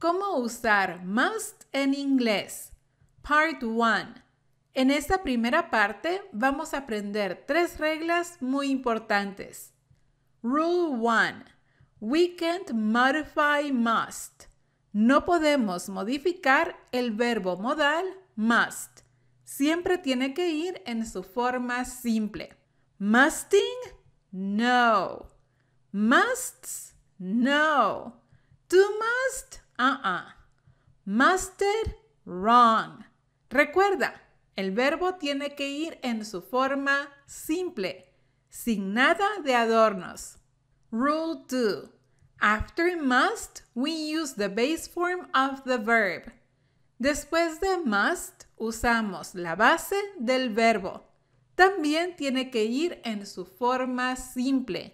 ¿Cómo usar must en inglés? Part 1. En esta primera parte vamos a aprender tres reglas muy importantes. Rule 1. We can't modify must. No podemos modificar el verbo modal must. Siempre tiene que ir en su forma simple. Musting? No. Musts? No. To must? Uh-uh. Master wrong. Recuerda, el verbo tiene que ir en su forma simple, sin nada de adornos. Rule 2. After must, we use the base form of the verb. Después de must, usamos la base del verbo. También tiene que ir en su forma simple,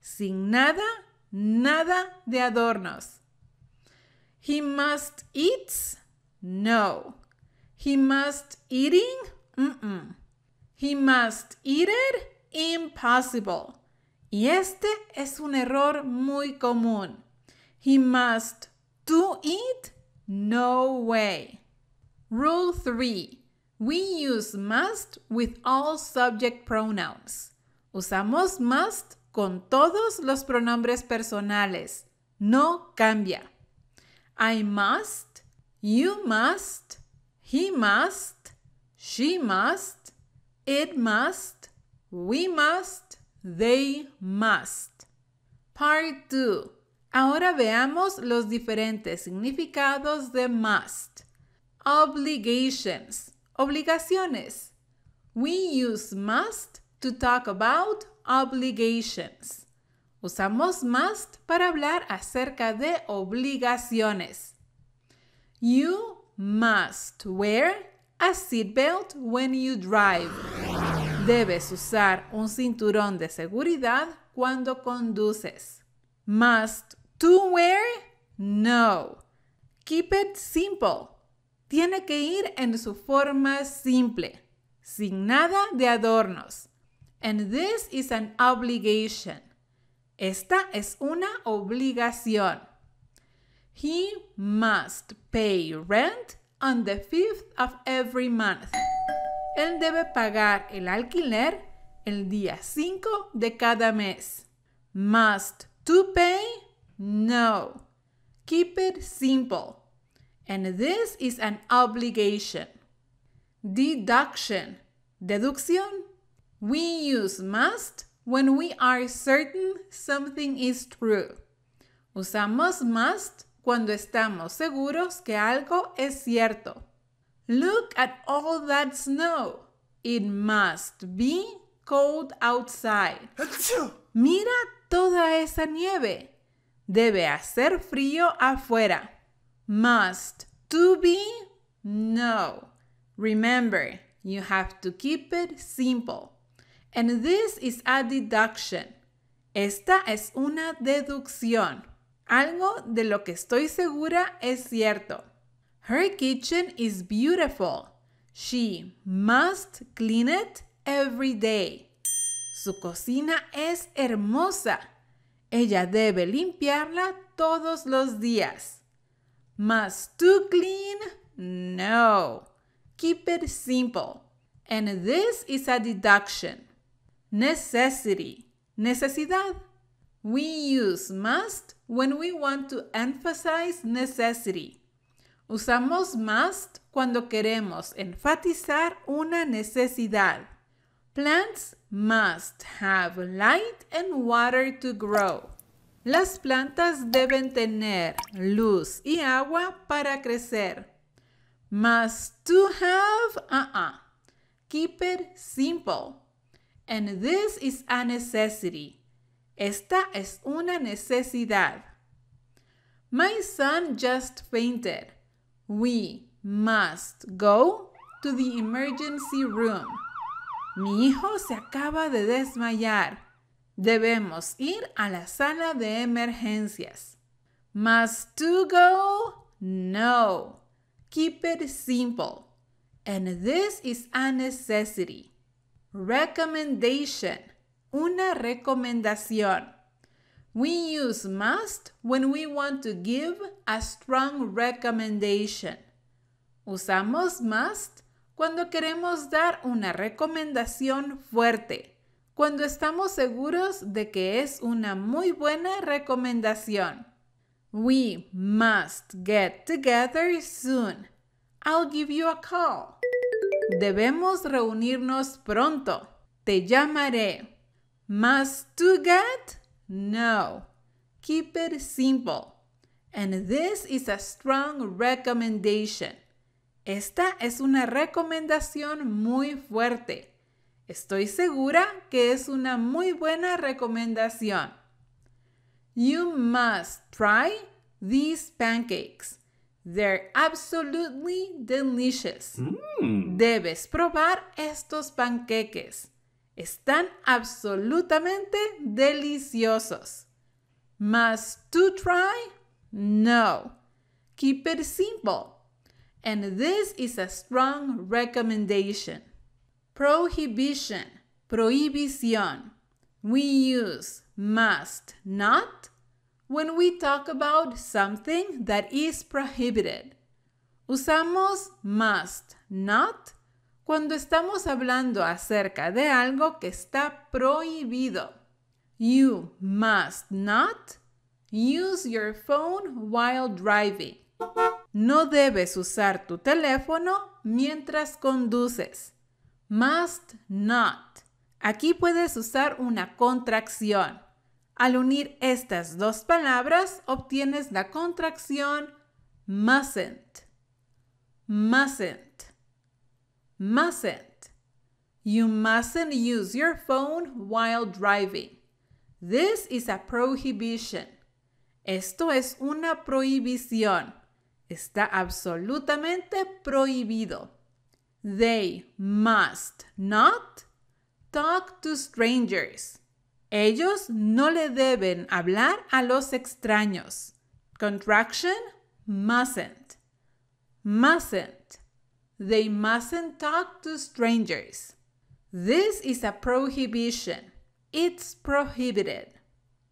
sin nada, nada de adornos. He must eat? No. He must eating? Mm He must eat it? Impossible. Y este es un error muy común. He must do eat, No way. Rule 3. We use must with all subject pronouns. Usamos must con todos los pronombres personales. No cambia. I must, you must, he must, she must, it must, we must, they must. Part 2. Ahora veamos los diferentes significados de must. Obligations. Obligaciones. We use must to talk about obligations. Usamos must para hablar acerca de obligaciones. You must wear a seatbelt when you drive. Debes usar un cinturón de seguridad cuando conduces. Must to wear? No. Keep it simple. Tiene que ir en su forma simple, sin nada de adornos. And this is an obligation. Esta es una obligación. He must pay rent on the fifth of every month. Él debe pagar el alquiler el día 5 de cada mes. Must to pay? No. Keep it simple. And this is an obligation. Deduction. Deducción. We use must When we are certain something is true. Usamos must cuando estamos seguros que algo es cierto. Look at all that snow. It must be cold outside. Mira toda esa nieve. Debe hacer frío afuera. Must to be no. Remember, you have to keep it simple. And this is a deduction. Esta es una deducción. Algo de lo que estoy segura es cierto. Her kitchen is beautiful. She must clean it every day. Su cocina es hermosa. Ella debe limpiarla todos los días. Must to clean? No. Keep it simple. And this is a deduction necessity, necesidad. We use must when we want to emphasize necessity. Usamos must cuando queremos enfatizar una necesidad. Plants must have light and water to grow. Las plantas deben tener luz y agua para crecer. Must to have, uh-uh. Keep it simple. And this is a necessity. Esta es una necesidad. My son just fainted. We must go to the emergency room. Mi hijo se acaba de desmayar. Debemos ir a la sala de emergencias. Must to go? No. Keep it simple. And this is a necessity. Recommendation, una recomendación. We use must when we want to give a strong recommendation. Usamos must cuando queremos dar una recomendación fuerte, cuando estamos seguros de que es una muy buena recomendación. We must get together soon. I'll give you a call. Debemos reunirnos pronto. Te llamaré. Must you get? No. Keep it simple. And this is a strong recommendation. Esta es una recomendación muy fuerte. Estoy segura que es una muy buena recomendación. You must try these pancakes. They're absolutely delicious. Mm. Debes probar estos panqueques. Están absolutamente deliciosos. Must to try? No. Keep it simple. And this is a strong recommendation. Prohibition, prohibición. We use must not when we talk about something that is prohibited. Usamos must, not, cuando estamos hablando acerca de algo que está prohibido. You must not use your phone while driving. No debes usar tu teléfono mientras conduces. Must not. Aquí puedes usar una contracción. Al unir estas dos palabras obtienes la contracción mustn't, mustn't, mustn't. You mustn't use your phone while driving. This is a prohibition. Esto es una prohibición. Está absolutamente prohibido. They must not talk to strangers. Ellos no le deben hablar a los extraños. Contraction mustn't. Mustn't. They mustn't talk to strangers. This is a prohibition. It's prohibited.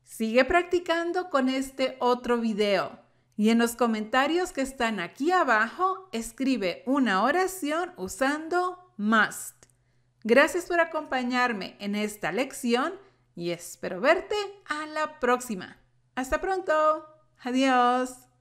Sigue practicando con este otro video y en los comentarios que están aquí abajo escribe una oración usando must. Gracias por acompañarme en esta lección y espero verte a la próxima. Hasta pronto. Adiós.